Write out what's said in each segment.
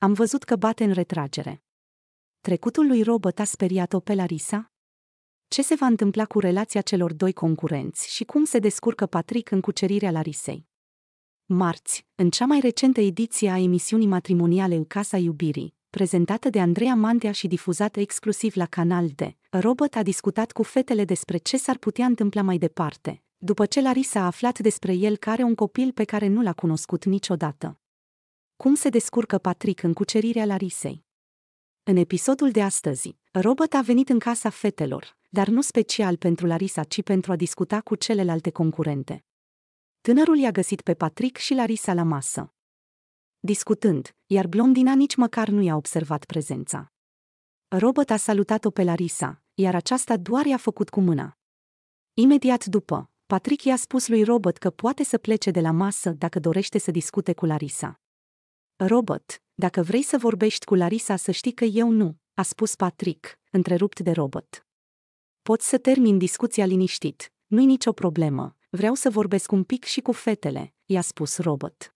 Am văzut că bate în retragere. Trecutul lui Robert a speriat-o pe Larisa? Ce se va întâmpla cu relația celor doi concurenți și cum se descurcă Patrick în cucerirea Larisei? Marți, în cea mai recentă ediție a emisiunii matrimoniale în Casa Iubirii, prezentată de Andreea Mantea și difuzată exclusiv la Canal D, Robert a discutat cu fetele despre ce s-ar putea întâmpla mai departe, după ce Larisa a aflat despre el că are un copil pe care nu l-a cunoscut niciodată. Cum se descurcă Patrick în cucerirea Larisei? În episodul de astăzi, Robert a venit în casa fetelor, dar nu special pentru Larisa, ci pentru a discuta cu celelalte concurente. Tânărul i-a găsit pe Patrick și Larisa la masă. Discutând, iar blondina nici măcar nu i-a observat prezența. Robert a salutat-o pe Larisa, iar aceasta doar i-a făcut cu mâna. Imediat după, Patrick i-a spus lui Robert că poate să plece de la masă dacă dorește să discute cu Larisa. Robot, dacă vrei să vorbești cu Larisa să știi că eu nu, a spus Patrick, întrerupt de robot. Poți să termin discuția liniștit, nu-i nicio problemă, vreau să vorbesc un pic și cu fetele, i-a spus robot.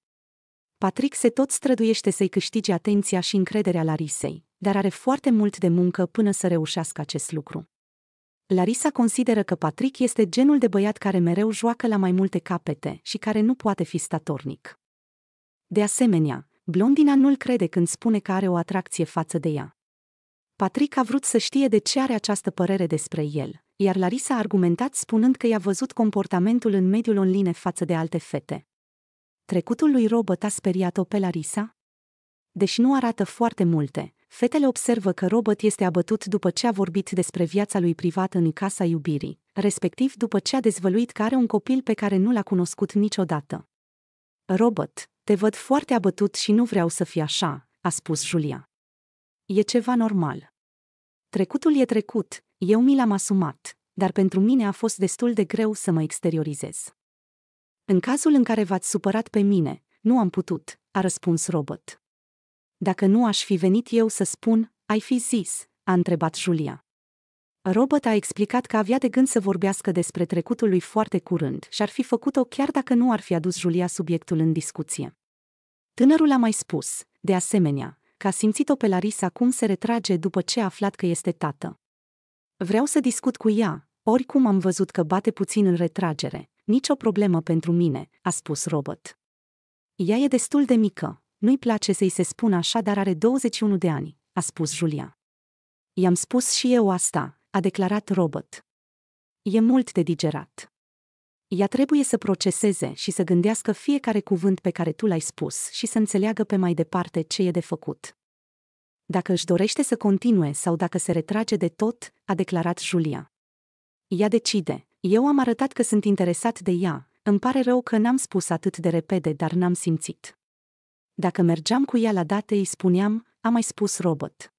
Patrick se tot străduiește să-i câștige atenția și încrederea Larisei, dar are foarte mult de muncă până să reușească acest lucru. Larisa consideră că Patrick este genul de băiat care mereu joacă la mai multe capete și care nu poate fi statornic. De asemenea, blondina nu-l crede când spune că are o atracție față de ea. Patrick a vrut să știe de ce are această părere despre el, iar Larisa a argumentat spunând că i-a văzut comportamentul în mediul online față de alte fete. Trecutul lui Robert a speriat-o pe Larisa? Deși nu arată foarte multe, fetele observă că Robert este abătut după ce a vorbit despre viața lui privată în casa iubirii, respectiv după ce a dezvăluit că are un copil pe care nu l-a cunoscut niciodată. Robert, te văd foarte abătut și nu vreau să fie așa, a spus Julia. E ceva normal. Trecutul e trecut, eu mi l-am asumat, dar pentru mine a fost destul de greu să mă exteriorizez. În cazul în care v-ați supărat pe mine, nu am putut, a răspuns Robert. Dacă nu aș fi venit eu să spun, ai fi zis, a întrebat Julia. Robot a explicat că avea de gând să vorbească despre trecutul lui foarte curând și ar fi făcut-o chiar dacă nu ar fi adus Julia subiectul în discuție. Tânărul a mai spus, de asemenea, că a simțit-o pe Larisa cum se retrage după ce a aflat că este tată. Vreau să discut cu ea, oricum am văzut că bate puțin în retragere, nicio problemă pentru mine, a spus robot. Ea e destul de mică, nu-i place să-i se spună așa, dar are 21 de ani, a spus Julia. I-am spus și eu asta, a declarat Robert. E mult de digerat. Ea trebuie să proceseze și să gândească fiecare cuvânt pe care tu l-ai spus și să înțeleagă pe mai departe ce e de făcut. Dacă își dorește să continue sau dacă se retrage de tot, a declarat Julia. Ea decide. Eu am arătat că sunt interesat de ea, îmi pare rău că n-am spus atât de repede, dar n-am simțit. Dacă mergeam cu ea la date, îi spuneam, a mai spus Robert.